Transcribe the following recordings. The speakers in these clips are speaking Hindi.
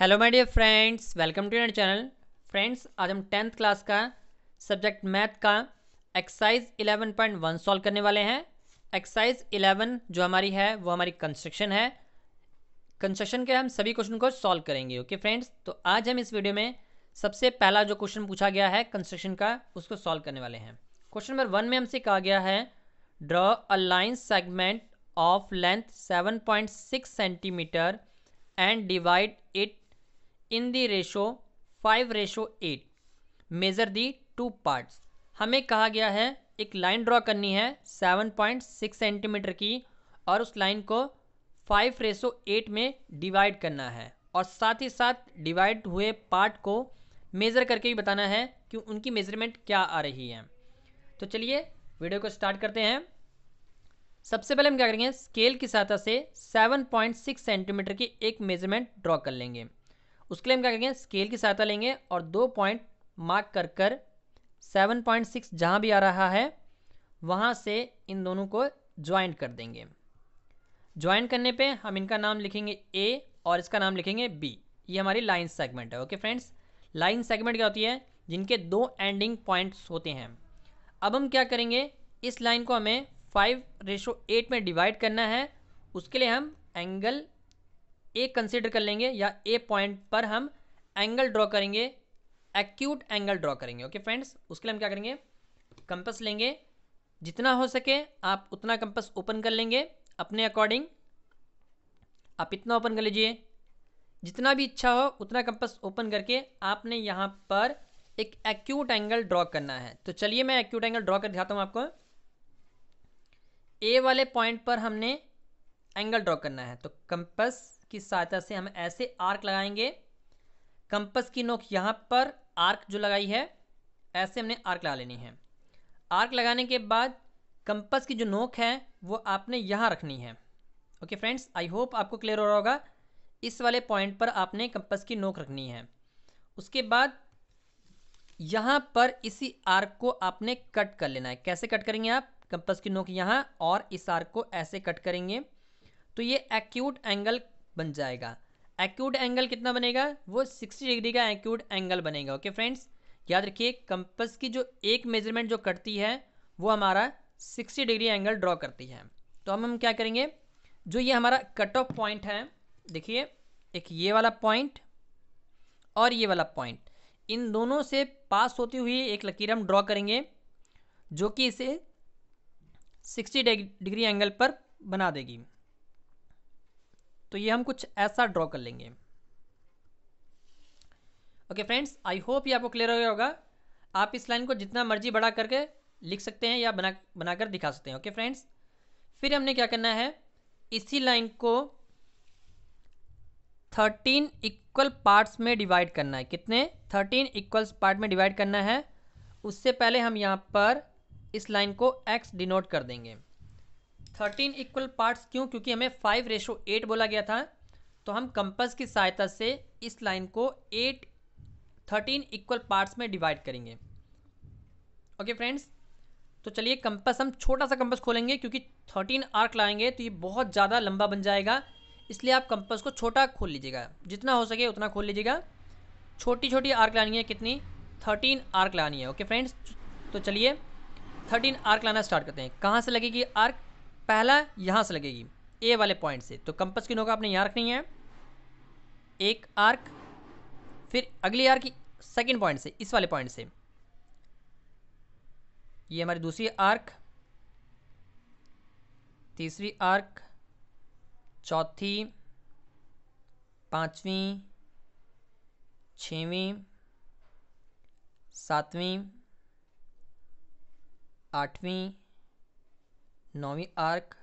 hello my dear friends welcome to your channel friends आज हम टेंथ क्लास का सब्जेक्ट मैथ का एक्सरसाइज 11.1 सॉल्व करने वाले हैं एक्सरसाइज 11 जो हमारी है वो हमारी कंस्ट्रक्शन है कंस्ट्रक्शन के हम सभी क्वेश्चन को सॉल्व करेंगे ओके okay, फ्रेंड्स तो आज हम इस वीडियो में सबसे पहला जो क्वेश्चन पूछा गया है कंस्ट्रक्शन का उसको सॉल्व करने वाले हैं क्वेश्चन नंबर वन में हमसे कहा गया है draw a line segment of length 7.6 centimetre and divide it in the ratio five ratio eight measure the two parts हमें कहा गया है एक लाइन ड्रॉ करनी है सेवन पॉइंट सिक्स सेंटीमीटर की और उस लाइन को फाइव रेशो एट में डिवाइड करना है और साथ ही साथ डिवाइड हुए पार्ट को मेज़र करके भी बताना है कि उनकी मेज़रमेंट क्या आ रही है तो चलिए वीडियो को स्टार्ट करते हैं सबसे पहले हम क्या करेंगे स्केल की सहायता से 7.6 सेंटीमीटर की एक मेजरमेंट ड्रॉ कर लेंगे उसके लिए हम क्या करेंगे स्केल की सहायता लेंगे और दो पॉइंट मार्क कर कर सेवन पॉइंट सिक्स जहाँ भी आ रहा है वहाँ से इन दोनों को ज्वाइन कर देंगे ज्वाइन करने पे हम इनका नाम लिखेंगे ए और इसका नाम लिखेंगे बी ये हमारी लाइन सेगमेंट है ओके फ्रेंड्स लाइन सेगमेंट क्या होती है जिनके दो एंडिंग पॉइंट्स होते हैं अब हम क्या करेंगे इस लाइन को हमें फाइव रेशो एट में डिवाइड करना है उसके लिए हम एंगल ए कंसिडर कर लेंगे या ए पॉइंट पर हम एंगल ड्रॉ करेंगे एक्यूट एंगल ड्रॉ करेंगे ओके फ्रेंड्स उसके लिए हम क्या करेंगे कंपस लेंगे जितना हो सके आप उतना कंपस ओपन कर लेंगे अपने अकॉर्डिंग आप इतना ओपन कर लीजिए जितना भी इच्छा हो उतना कंपस ओपन करके आपने यहाँ पर एक एक्यूट एंगल ड्रॉ करना है तो चलिए मैं एक्यूट एंगल ड्रॉ कर दिखाता हूँ आपको ए वाले पॉइंट पर हमने एंगल ड्रॉ करना है तो कंपस की सहायता से हम ऐसे आर्क लगाएंगे कंपस की नोक यहाँ पर आर्क जो लगाई है ऐसे हमने आर्क लगा लेनी है आर्क लगाने के बाद कंपस की जो नोक है वो आपने यहाँ रखनी है ओके फ्रेंड्स आई होप आपको क्लियर हो रहा होगा इस वाले पॉइंट पर आपने कंपस की नोक रखनी है उसके बाद यहाँ पर इसी आर्क को आपने कट कर लेना है कैसे कट करेंगे आप कंपस की नोक यहाँ और इस आर्क को ऐसे कट करेंगे तो ये एक्यूट एंगल बन जाएगा एक्यूट एंगल कितना बनेगा वो 60 डिग्री का एक्यूट एंगल बनेगा ओके फ्रेंड्स याद रखिए कंपस की जो एक मेजरमेंट जो करती है वो हमारा 60 डिग्री एंगल ड्रॉ करती है तो हम हम क्या करेंगे जो ये हमारा कट ऑफ पॉइंट है देखिए एक ये वाला पॉइंट और ये वाला पॉइंट इन दोनों से पास होती हुई एक लकीर हम ड्रॉ करेंगे जो कि इसे सिक्सटी डिग्री एंगल पर बना देगी तो ये हम कुछ ऐसा ड्रॉ कर लेंगे ओके फ्रेंड्स आई होप ये आपको क्लियर हो गया होगा आप इस लाइन को जितना मर्जी बड़ा करके लिख सकते हैं या बना बनाकर दिखा सकते हैं ओके फ्रेंड्स फिर हमने क्या करना है इसी लाइन को थर्टीन इक्वल पार्ट्स में डिवाइड करना है कितने थर्टीन इक्वल्स पार्ट में डिवाइड करना है उससे पहले हम यहाँ पर इस लाइन को एक्स डिनोट कर देंगे थर्टीन इक्वल पार्ट्स क्यों क्योंकि हमें फाइव रेशो एट बोला गया था तो हम कंपस की सहायता से इस लाइन को एट थर्टीन इक्वल पार्ट्स में डिवाइड करेंगे ओके फ्रेंड्स तो चलिए कंपस हम छोटा सा कंपस खोलेंगे क्योंकि थर्टीन आर्क लाएंगे तो ये बहुत ज़्यादा लंबा बन जाएगा इसलिए आप कंपस को छोटा खोल लीजिएगा जितना हो सके उतना खोल लीजिएगा छोटी छोटी आर्क लानी है कितनी थर्टीन आर्क लानी है ओके फ्रेंड्स तो चलिए थर्टीन आर्क लाना स्टार्ट करते हैं कहाँ से लगेगी आर्क पहला यहां से लगेगी ए वाले पॉइंट से तो कंपस की नोक आपने यहां रखनी है एक आर्क फिर अगली आर्क सेकेंड पॉइंट से इस वाले पॉइंट से ये हमारी दूसरी आर्क तीसरी आर्क चौथी पांचवी छवीं सातवीं आठवीं नौवीं आर्क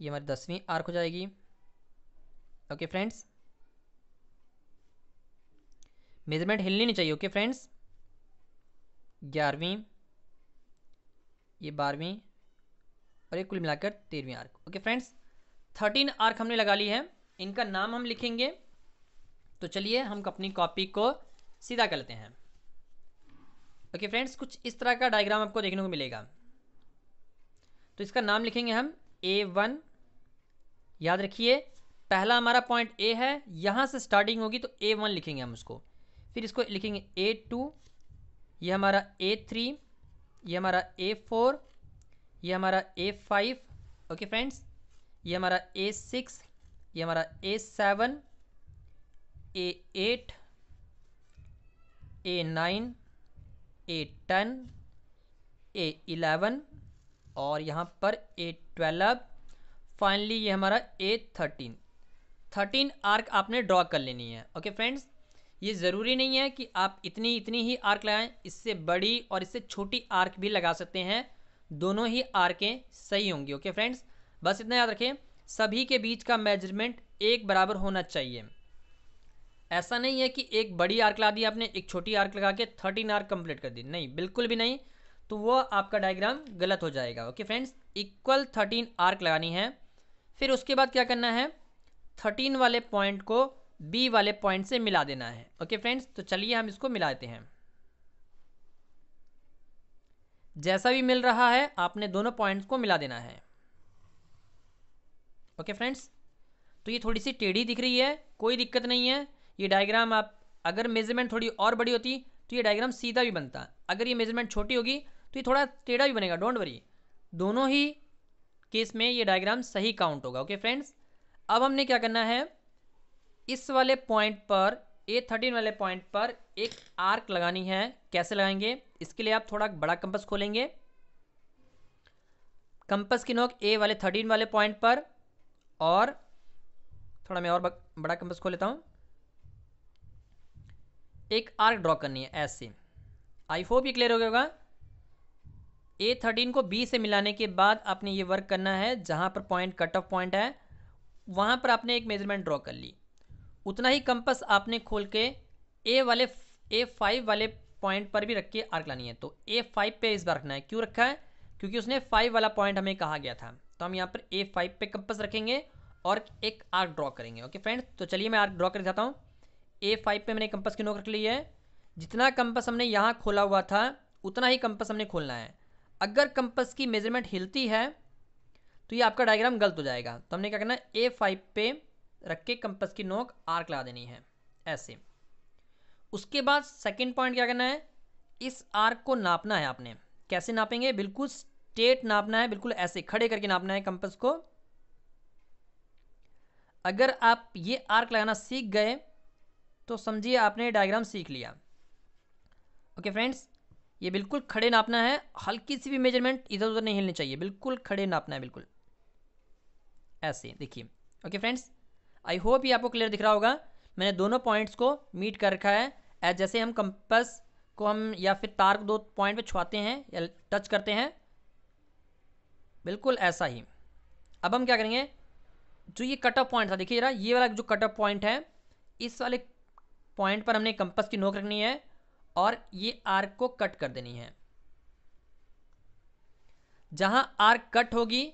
ये हमारी दसवीं आर्क हो जाएगी ओके फ्रेंड्स मेजरमेंट हिलनी नहीं चाहिए ओके फ्रेंड्स ग्यारहवीं ये बारहवीं और ये कुल मिलाकर तेरहवीं arc okay friends thirteen arc हमने लगा ली है इनका नाम हम लिखेंगे तो चलिए हम अपनी कॉपी को सीधा कर लेते हैं ओके फ्रेंड्स कुछ इस तरह का डायग्राम आपको देखने को मिलेगा तो इसका नाम लिखेंगे हम ए वन याद रखिए पहला हमारा पॉइंट ए है यहाँ से स्टार्टिंग होगी तो ए वन लिखेंगे हम उसको फिर इसको लिखेंगे ए टू ये हमारा ए थ्री ये हमारा ए फोर ये हमारा ए फाइव ओके फ्रेंड्स ये हमारा ए सिक्स ये हमारा A seven A eight A nine A ten A eleven और यहाँ पर ए ट्वेल्व फाइनली ये हमारा ए थर्टीन थर्टीन आर्क आपने ड्रॉ कर लेनी है ओके फ्रेंड्स ये ज़रूरी नहीं है कि आप इतनी इतनी ही आर्क लगाएं इससे बड़ी और इससे छोटी आर्क भी लगा सकते हैं दोनों ही आर्कें सही होंगी ओके फ्रेंड्स बस इतना याद रखें सभी के बीच का मेजरमेंट एक बराबर होना चाहिए ऐसा नहीं है कि एक बड़ी आर्क लगा दी आपने एक छोटी आर्क लगा के थर्टीन आर्क कंप्लीट कर दी नहीं बिल्कुल भी नहीं तो वो आपका डायग्राम गलत हो जाएगा okay friends equal thirteen arc लगानी है फिर उसके बाद क्या करना है थर्टीन वाले पॉइंट को बी वाले पॉइंट से मिला देना है ओके फ्रेंड्स तो चलिए हम इसको मिला देते हैं जैसा भी मिल रहा है आपने दोनों पॉइंट्स को मिला देना है ओके फ्रेंड्स तो ये थोड़ी सी टेढ़ी दिख रही है कोई दिक्कत नहीं है ये डायग्राम आप अगर मेजरमेंट थोड़ी और बड़ी होती तो ये डायग्राम सीधा भी बनता अगर ये मेजरमेंट छोटी होगी तो ये थोड़ा टेढ़ा भी बनेगा डोंट वरी दोनों ही केस में ये डायग्राम सही काउंट होगा ओके फ्रेंड्स अब हमने क्या करना है इस वाले पॉइंट पर ए थर्टीन वाले पॉइंट पर एक आर्क लगानी है कैसे लगाएंगे इसके लिए आप थोड़ा बड़ा कंपस खोलेंगे कंपस की नोक ए वाले थर्टीन वाले पॉइंट पर और थोड़ा मैं और बड़ा कंपस खोल लेता हूँ एक आर्क ड्रॉ करनी है ऐसे आई होप ये क्लियर हो गया होगा ए थर्टीन को बी से मिलाने के बाद आपने ये वर्क करना है जहाँ पर पॉइंट कट ऑफ पॉइंट है वहाँ पर आपने एक मेजरमेंट ड्रॉ कर ली उतना ही कंपस आपने खोल के ए वाले ए फाइव वाले पॉइंट पर भी रख के आर्क लानी है तो ए फाइव पर इस बार रखना है क्यों रखा है क्योंकि उसने फाइव वाला पॉइंट हमें कहा गया था तो हम यहाँ पर ए फाइव पर कंपस रखेंगे और एक आर्क ड्रॉ करेंगे ओके फ्रेंड्स तो चलिए मैं आर्क ड्रॉ कर जाता हूँ ए फाइव पर मैंने कंपस की नोक रख ली है जितना कंपस हमने यहाँ खोला हुआ था उतना ही कंपस हमने खोलना है अगर कंपस की मेजरमेंट हिलती है तो ये आपका डायग्राम गलत हो जाएगा तो हमने क्या करना है ए फाइव पे रख के कंपस की नोक आर्क लगा देनी है ऐसे उसके बाद सेकेंड पॉइंट क्या करना है इस आर्क को नापना है आपने कैसे नापेंगे बिल्कुल स्टेट नापना है बिल्कुल ऐसे खड़े करके नापना है कंपस को अगर आप ये आर्क लगाना सीख गए तो समझिए आपने डायग्राम सीख लिया ओके फ्रेंड्स ये बिल्कुल खड़े नापना है हल्की सी भी मेजरमेंट इधर उधर नहीं हिलनी चाहिए बिल्कुल खड़े नापना है बिल्कुल ऐसे देखिए ओके फ्रेंड्स आई होप ये आपको क्लियर दिख रहा होगा मैंने दोनों पॉइंट्स को मीट कर रखा है एज जैसे हम कंपस को हम या फिर तार को दो पॉइंट पे छुआते हैं या टच करते हैं बिल्कुल ऐसा ही अब हम क्या करेंगे जो ये कट ऑफ पॉइंट था देखिए जरा ये वाला जो कट ऑफ पॉइंट है इस वाले पॉइंट पर हमने कंपस की नोक रखनी है और ये आर्क को कट कर देनी है जहां आर्क कट होगी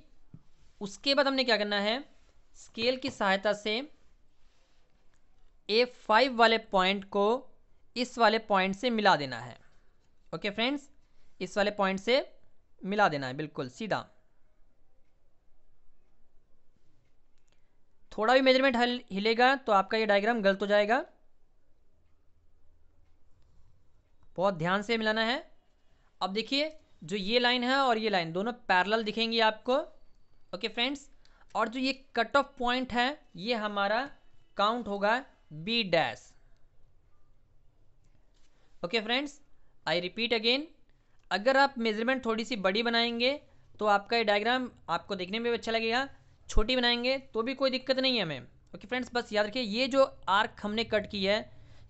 उसके बाद हमने क्या करना है स्केल की सहायता से ए फाइव वाले पॉइंट को इस वाले पॉइंट से मिला देना है ओके फ्रेंड्स इस वाले पॉइंट से मिला देना है बिल्कुल सीधा थोड़ा भी मेजरमेंट हिलेगा तो आपका ये डायग्राम गलत हो जाएगा बहुत ध्यान से मिलाना है अब देखिए जो ये लाइन है और ये लाइन दोनों पैरल दिखेंगी आपको ओके फ्रेंड्स और जो ये कट ऑफ पॉइंट है ये हमारा काउंट होगा B dash okay friends I repeat again अगर आप मेजरमेंट थोड़ी सी बड़ी बनाएंगे तो आपका ये डायग्राम आपको देखने में भी अच्छा लगेगा छोटी बनाएंगे तो भी कोई दिक्कत नहीं है हमें ओके फ्रेंड्स बस याद रखिए ये जो आर्क हमने कट की है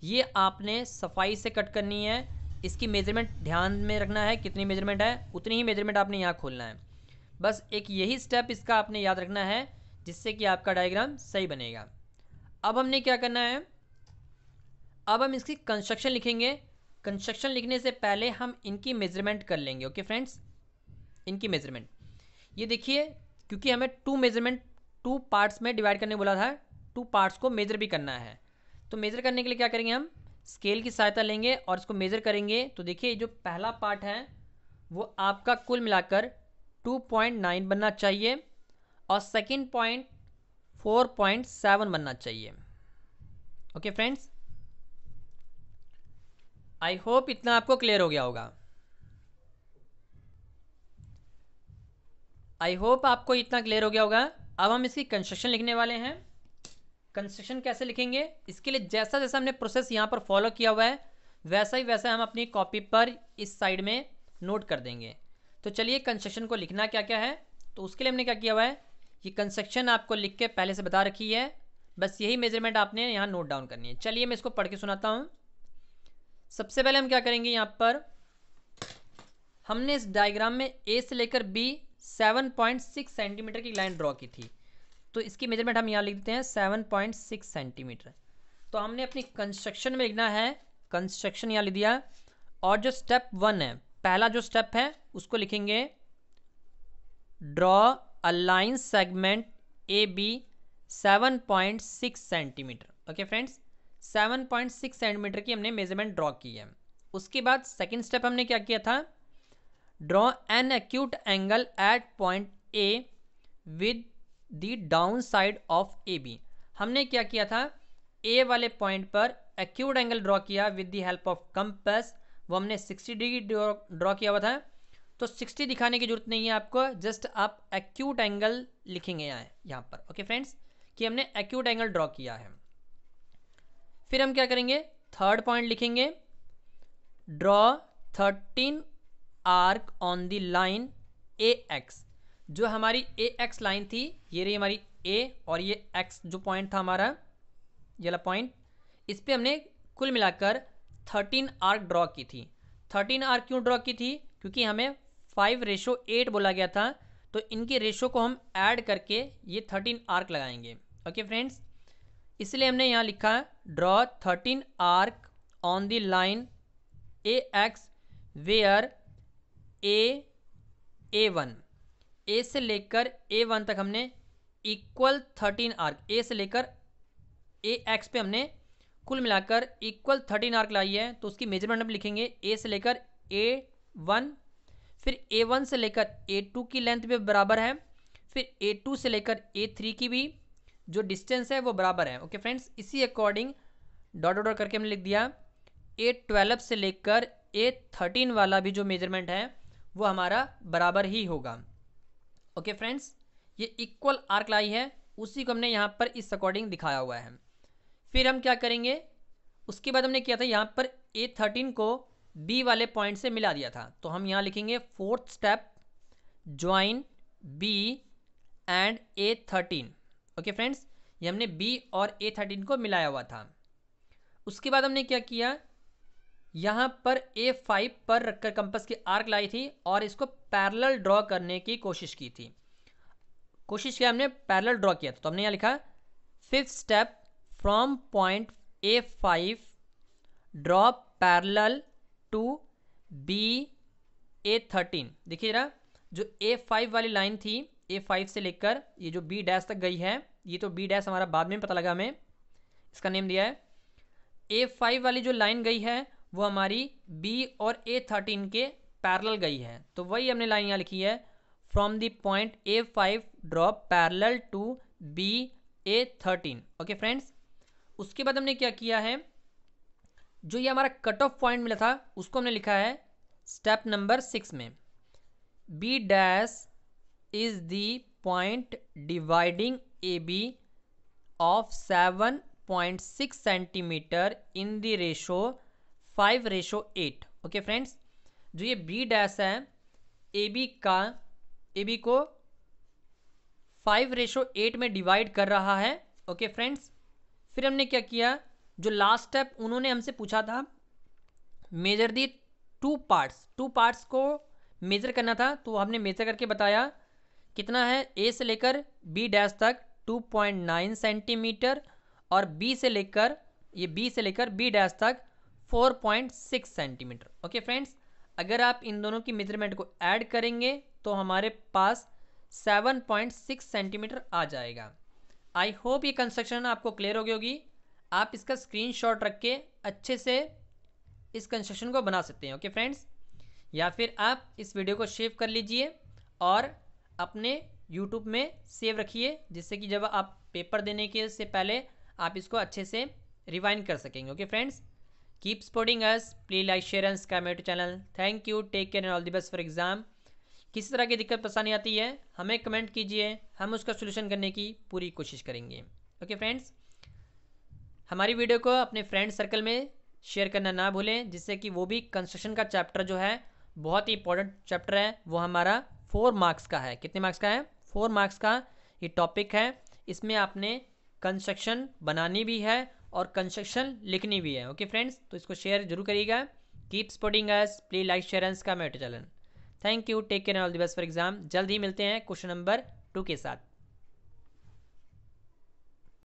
ये आपने सफाई से कट करनी है इसकी मेजरमेंट ध्यान में रखना है कितनी मेजरमेंट है उतनी ही मेजरमेंट आपने यहाँ खोलना है बस एक यही स्टेप इसका आपने याद रखना है जिससे कि आपका डायग्राम सही बनेगा अब हमने क्या करना है अब हम इसकी कंस्ट्रक्शन लिखेंगे कंस्ट्रक्शन लिखने से पहले हम इनकी मेजरमेंट कर लेंगे ओके फ्रेंड्स इनकी मेजरमेंट ये देखिए क्योंकि हमें टू मेजरमेंट टू पार्ट्स में डिवाइड करने बोला था टू पार्ट्स को मेजर भी करना है तो मेज़र करने के लिए क्या करेंगे हम स्केल की सहायता लेंगे और इसको मेज़र करेंगे तो देखिए जो पहला पार्ट है वो आपका कुल मिलाकर 2.9 बनना चाहिए और सेकंड पॉइंट 4.7 बनना चाहिए ओके फ्रेंड्स आई होप इतना आपको क्लियर हो गया होगा आई होप आपको इतना क्लियर हो गया होगा अब हम इसकी कंस्ट्रक्शन लिखने वाले हैं कंस्ट्रक्शन कैसे लिखेंगे इसके लिए जैसा जैसा हमने प्रोसेस यहाँ पर फॉलो किया हुआ है वैसा ही वैसा हम अपनी कॉपी पर इस साइड में नोट कर देंगे तो चलिए कंस्ट्रक्शन को लिखना क्या क्या है तो उसके लिए हमने क्या किया हुआ है ये कंस्ट्रक्शन आपको लिख के पहले से बता रखी है बस यही मेजरमेंट आपने यहाँ नोट डाउन करनी है चलिए मैं इसको पढ़ के सुनाता हूँ सबसे पहले हम क्या करेंगे यहाँ पर हमने इस डायग्राम में ए से लेकर बी 7.6 सेंटीमीटर की लाइन ड्रॉ की थी तो इसकी मेजरमेंट हम यहाँ लिख देते हैं सेवन पॉइंट सिक्स सेंटीमीटर तो हमने अपनी कंस्ट्रक्शन में लिखना है कंस्ट्रक्शन यहाँ लिख दिया और जो स्टेप वन है पहला जो स्टेप है उसको लिखेंगे draw a line segment A B seven point six centimetre okay friends seven point six centimetre की हमने मेजरमेंट ड्रॉ की है उसके बाद सेकेंड स्टेप हमने क्या किया था draw an acute angle at point A with the down side of A B हमने क्या किया था ए वाले पॉइंट पर एक्यूट एंगल ड्रॉ किया with the help of compass वो हमने 60 डिग्री ड्रॉ किया हुआ था तो 60 दिखाने की जरूरत नहीं है आपको जस्ट आप एक्यूट एंगल लिखेंगे यहाँ यहाँ पर ओके okay, फ्रेंड्स कि हमने एक्यूट एंगल ड्रॉ किया है फिर हम क्या करेंगे थर्ड पॉइंट लिखेंगे draw 13 arc on the line A X जो हमारी ए एक्स लाइन थी ये रही हमारी ए और ये एक्स जो पॉइंट था हमारा ये वाला पॉइंट इस पर हमने कुल मिलाकर थर्टीन आर्क ड्रॉ की थी थर्टीन आर्क क्यों ड्रॉ की थी क्योंकि हमें फाइव रेशो एट बोला गया था तो इनके रेशो को हम ऐड करके ये थर्टीन आर्क लगाएंगे ओके फ्रेंड्स इसलिए हमने यहाँ लिखा draw thirteen arc on the line A X where A A one A से लेकर ए वन तक हमने इक्वल थर्टीन आर्क ए से लेकर ए एक्स पे हमने कुल मिलाकर इक्वल थर्टीन आर्क लाई है तो उसकी मेजरमेंट हम लिखेंगे ए से लेकर ए वन फिर ए वन से लेकर ए टू की लेंथ भी बराबर है फिर ए टू से लेकर ए थ्री की भी जो डिस्टेंस है वो बराबर है ओके फ्रेंड्स इसी अकॉर्डिंग डॉट डॉट करके हमने लिख दिया ए ट्वेल्व से लेकर ए थर्टीन वाला भी जो मेजरमेंट है वो हमारा बराबर ही होगा ओके फ्रेंड्स ये इक्वल आर्क लाई है उसी को हमने यहाँ पर इस अकॉर्डिंग दिखाया हुआ है फिर हम क्या करेंगे उसके बाद हमने किया था यहाँ पर ए थर्टीन को बी वाले पॉइंट से मिला दिया था तो हम यहाँ लिखेंगे fourth step join B and A thirteen okay friends ये हमने बी और ए थर्टीन को मिलाया हुआ था उसके बाद हमने क्या किया यहाँ पर ए फाइव पर रखकर कंपस की आर्क लाई थी और इसको पैरेलल ड्रॉ करने की कोशिश की थी कोशिश किया हमने पैरेलल ड्रॉ किया था तो हमने यहाँ लिखा fifth step from point A five draw parallel to B A thirteen देखिए जरा जो ए फाइव वाली लाइन थी ए फाइव से लेकर ये जो बी डैश तक गई है ये तो बी डैश हमारा बाद में पता लगा हमें इसका नेम दिया है ए फाइव वाली जो लाइन गई है वो हमारी बी और ए थर्टीन के पैरल गई है तो वही हमने लाइन यहाँ लिखी है from the point A five drop parallel to B A thirteen okay friends उसके बाद हमने क्या किया है जो ये हमारा कट ऑफ पॉइंट मिला था उसको हमने लिखा है स्टेप नंबर सिक्स में B dash is the point dividing A B of seven point six centimetre in the ratio five ratio eight okay friends जो ये बी डैश है ए बी का ए बी को फाइव रेशो एट में डिवाइड कर रहा है ओके फ्रेंड्स फिर हमने क्या किया जो लास्ट स्टेप उन्होंने हमसे पूछा था measure the two parts two parts को मेजर करना था तो हमने मेजर करके बताया कितना है ए से लेकर बी डैश तक 2.9 सेंटीमीटर और बी से लेकर ये बी से लेकर बी डैश तक 4.6 सेंटीमीटर ओके फ्रेंड्स अगर आप इन दोनों की मेजरमेंट को ऐड करेंगे तो हमारे पास 7.6 सेंटीमीटर आ जाएगा आई होप ये कंस्ट्रक्शन आपको क्लियर हो गई होगी आप इसका स्क्रीनशॉट रख के अच्छे से इस कंस्ट्रक्शन को बना सकते हैं ओके फ्रेंड्स या फिर आप इस वीडियो को शेव कर लीजिए और अपने यूट्यूब में सेव रखिए जिससे कि जब आप पेपर देने के से पहले आप इसको अच्छे से रिवाइंड कर सकेंगे okay friends keep supporting us please like share and subscribe to channel thank you take care and all the best for exam किसी तरह की दिक्कत परेशानी आती है हमें कमेंट कीजिए हम उसका सोल्यूशन करने की पूरी कोशिश करेंगे ओके फ्रेंड्स हमारी वीडियो को अपने फ्रेंड सर्कल में शेयर करना ना भूलें जिससे कि वो भी कंस्ट्रक्शन का चैप्टर जो है बहुत ही इंपॉर्टेंट चैप्टर है वो हमारा फोर मार्क्स का है कितने मार्क्स का है फोर मार्क्स का ये टॉपिक है इसमें आपने कंस्ट्रक्शन बनानी भी है और कंस्ट्रक्शन लिखनी भी है ओके फ्रेंड्स तो इसको शेयर जरूर करिएगा keep supporting us please like share comment चलन thank you take care all the best for exam जल्द ही मिलते हैं क्वेश्चन नंबर टू के साथ